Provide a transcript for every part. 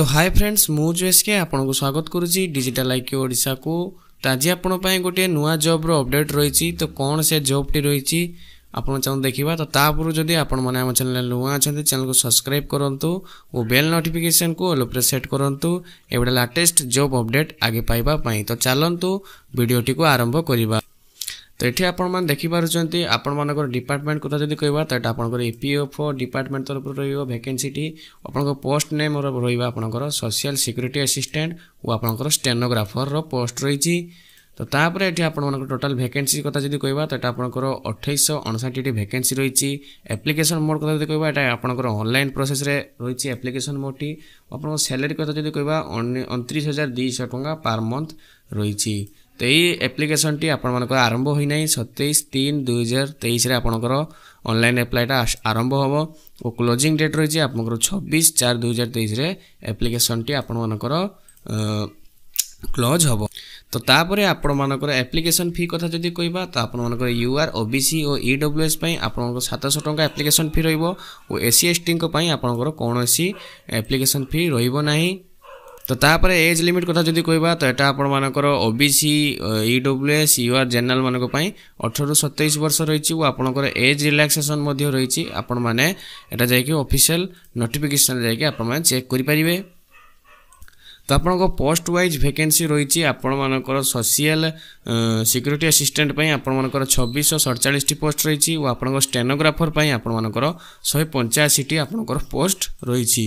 তো high friends ମୁଁ ଜେଏସ୍କେ ଆପଣଙ୍କୁ ସ୍ୱାଗତ କରୁଛି ଡିଜିଟାଲ୍ ଆଇକ୍ୟୁ ଓଡ଼ିଶାକୁ ତ ଆଜି ଆପଣ ପାଇଁ ଗୋଟିଏ ନୂଆ ଜବ୍ର ଅପଡ଼େଟ୍ ରହିଛି ତ କ'ଣ ସେ ଜବ୍ଟି ରହିଛି ଆପଣ ଚାହୁଁଛନ୍ତି ଦେଖିବା ତ ତା ପୂର୍ବରୁ ଯଦି ଆପଣମାନେ ଆମ ଚ୍ୟାନେଲ୍ରେ ନୂଆ ଅଛନ୍ତି ଚ୍ୟାନେଲ୍କୁ ସବସ୍କ୍ରାଇବ୍ କରନ୍ତୁ ଓ ବେଲ୍ ନୋଟିଫିକେସନ୍କୁ ଅଲ୍ ଉପରେ ସେଟ୍ କରନ୍ତୁ ଏଭଳି ଲାଟେଷ୍ଟ ଜବ୍ ଅପଡ଼େଟ୍ ଆଗେ ପାଇବା ପାଇଁ ତ ଚାଲନ୍ତୁ ଭିଡ଼ିଓଟିକୁ ଆରମ୍ଭ କରିବା ତ ଏଠି ଆପଣମାନେ ଦେଖିପାରୁଛନ୍ତି ଆପଣମାନଙ୍କର ଡିପାର୍ଟମେଣ୍ଟ କଥା ଯଦି କହିବା ତ ଏଇଟା ଆପଣଙ୍କର E P F O department ତରଫରୁ ରହିବ ଭ୍ୟାକେନ୍ସିଟି ଆପଣଙ୍କ ପୋଷ୍ଟ ନେମ୍ ରହିବ ଆପଣଙ୍କର ସୋସିଆଲ ସିକ୍ୟୁରିଟି ଆସିଷ୍ଟାଣ୍ଟ ଓ ଆପଣଙ୍କର ଷ୍ଟେନୋଗ୍ରାଫରର ପୋଷ୍ଟ ରହିଛି ତ ତାପରେ ଏଠି ଆପଣମାନଙ୍କର ଟୋଟାଲ ଭ୍ୟାକେନ୍ସି କଥା ଯଦି କହିବା ତ ଏଇଟା ଆପଣଙ୍କର ଅଠେଇଶହ ଅଣଷଠିଟି ଭ୍ୟାକେନ୍ସି ରହିଛି ଆପ୍ଲିକେସନ୍ ମୋଡ଼ କଥା ଯଦି କହିବା ଏଇଟା ଆପଣଙ୍କର ଅନଲାଇନ୍ ପ୍ରୋସେସ୍ରେ ରହିଛି ଆପ୍ଲିକେସନ୍ ମୋଡ଼ଟି ଆପଣଙ୍କ ସାଲାରୀ କଥା ଯଦି କହିବା ଅଣତିରିଶ ହଜାର ଦୁଇଶହ ଟଙ୍କା ପାର୍ ମନ୍ଥ ରହିଛି তো ଏଇ ଆପ୍ଲିକେସନ୍ଟି ଆପଣମାନଙ୍କର ଆରମ୍ଭ ହୋଇନାହିଁ ସତେଇଶ ତିନି ଦୁଇ ହଜାର ତେଇଶରେ ଆପଣଙ୍କର ଅନଲାଇନ୍ ଆପ୍ଲାଏଟା ଆରମ୍ଭ ହେବ ଓ କ୍ଲୋଜିଂ ଡେଟ୍ ରହିଛି ଆପଣଙ୍କର ଛବିଶ ଚାରି ଦୁଇ ହଜାର ତେଇଶରେ ଆପ୍ଲିକେସନ୍ଟି ଆପଣମାନଙ୍କର କ୍ଲୋଜ୍ ହେବ ତ ତାପରେ ଆପଣମାନଙ୍କର ଆପ୍ଲିକେସନ୍ ଫି କଥା ଯଦି କହିବା ତ ଆପଣମାନଙ୍କର U R O B C ଓ ଇ ଡବ୍ଲ୍ୟୁ ଏସ୍ ପାଇଁ ଆପଣଙ୍କର ସାତଶହ ଟଙ୍କା ଆପ୍ଲିକେସନ୍ ଫି ରହିବ ଓ ଏସ୍ ସି ଏସ୍ ଟିଙ୍କ ପାଇଁ ଆପଣଙ୍କର କୌଣସି ଆପ୍ଲିକେସନ୍ ଫି ରହିବ ନାହିଁ তো তাপরে এজ লিমিট কথা যদি কহবা তো এটা আপনার ওবিসি ইডব্লুএস ইউআর জেনারেল মানুষ অঠর সতেইশ বর্ষ রয়েছে ও আপনার এজ রিলাক্সেসন রয়েছে আপন মানে এটা যাই অফিসিয়াল নোটিফিকেসন যাই আপনার চেক করে পারে তো ଆପଣଙ୍କ ପୋଷ୍ଟ ୱାଇଜ୍ ଭେକେନ୍ସି ରହିଛି ଆପଣମାନଙ୍କର ସୋସିଆଲ ସିକ୍ୟୁରିଟି ଆସିଷ୍ଟାଣ୍ଟ ପାଇଁ ଆପଣମାନଙ୍କର ଛବିଶଶହ ସଡ଼ଚାଳିଶଟି ପୋଷ୍ଟ ରହିଛି ଓ ଆପଣଙ୍କ ଷ୍ଟେନୋଗ୍ରାଫର ପାଇଁ ଆପଣମାନଙ୍କର ଶହେ ପଞ୍ଚାଅଶୀଟି ଆପଣଙ୍କର ପୋଷ୍ଟ ରହିଛି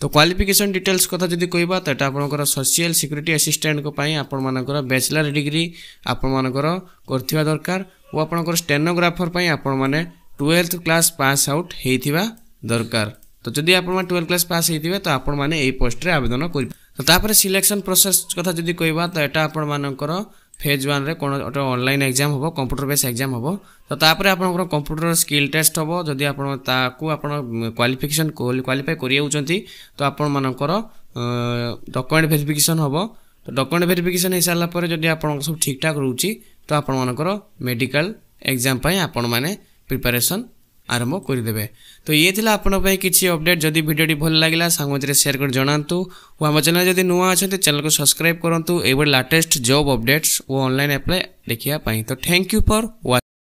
তো କ୍ୱାଲିଫିକେସନ୍ ଡିଟେଲ୍ସ କଥା ଯଦି କହିବା ତ ଏଇଟା ଆପଣଙ୍କର ସୋସିଆଲ୍ ସିକ୍ୟୁରିଟି ଆସିଷ୍ଟାଣ୍ଟଙ୍କ ପାଇଁ ଆପଣମାନଙ୍କର ବ୍ୟାଚଲର୍ ଡିଗ୍ରୀ ଆପଣମାନଙ୍କର କରିଥିବା ଦରକାର ଓ ଆପଣଙ୍କର ଷ୍ଟେନୋଗ୍ରାଫର ପାଇଁ ଆପଣମାନେ ଟୁଏଲ୍ଥ କ୍ଲାସ୍ ପାସ୍ ଆଉଟ୍ ହେଇଥିବା ଦରକାର ତ ଯଦି ଆପଣମାନେ ଟୁଏଲ୍ଥ କ୍ଲାସ୍ ପାସ୍ ହେଇଥିବେ ତ ଆପଣମାନେ ଏହି ପୋଷ୍ଟରେ ଆବେଦନ କରିବେ ତ ତାପରେ ସିଲେକ୍ସନ୍ ପ୍ରୋସେସ୍ କଥା ଯଦି କହିବା ତ ଏଇଟା ଆପଣମାନଙ୍କର ଫେଜ୍ ୱାନ୍ରେ କ'ଣ ଗୋଟେ ଅନଲାଇନ୍ ଏକ୍ଜାମ୍ ହେବ କମ୍ପ୍ୟୁଟର ବେସ୍ ଏକ୍ଜାମ୍ ହେବ ତ ତାପରେ ଆପଣଙ୍କର କମ୍ପ୍ୟୁଟର ସ୍କିଲ୍ ଟେଷ୍ଟ ହେବ ଯଦି ଆପଣ ତାକୁ ଆପଣ କ୍ୱାଲିଫିକେସନ୍ କ୍ୱାଲିଫାଏ କରିଯାଉଛନ୍ତି ତ ଆପଣମାନଙ୍କର ଡକ୍ୟୁମେଣ୍ଟ ଭେରିଫିକେସନ୍ ହେବ ତ ଡକ୍ୟୁମେଣ୍ଟ ଭେରିଫିକେସନ୍ ହେଇସାରିଲା ପରେ ଯଦି ଆପଣଙ୍କ ସବୁ ଠିକ୍ଠାକ୍ ରହୁଛି ତ ଆପଣମାନଙ୍କର ମେଡ଼ିକାଲ ଏକ୍ଜାମ୍ ପାଇଁ ଆପଣମାନେ ପ୍ରିପାରେସନ୍ আরম্ভ করিদেবে তো ইয়ে লা আপনার কিছু অপডেট যদি ভিডিওটি ভাল লাগিলা সাংমাজে সেয়ার করে জনাতু ও আমার চ্যানেল যদি নূয়া অনেক চ্যানেলকে সবসক্রাইব করতু এইভাবে লাটেস্ট জব অপডেটস ও অনলাইন আপ্লাই দেখা তো থ্যাংক ইউ ফর ওয়াচ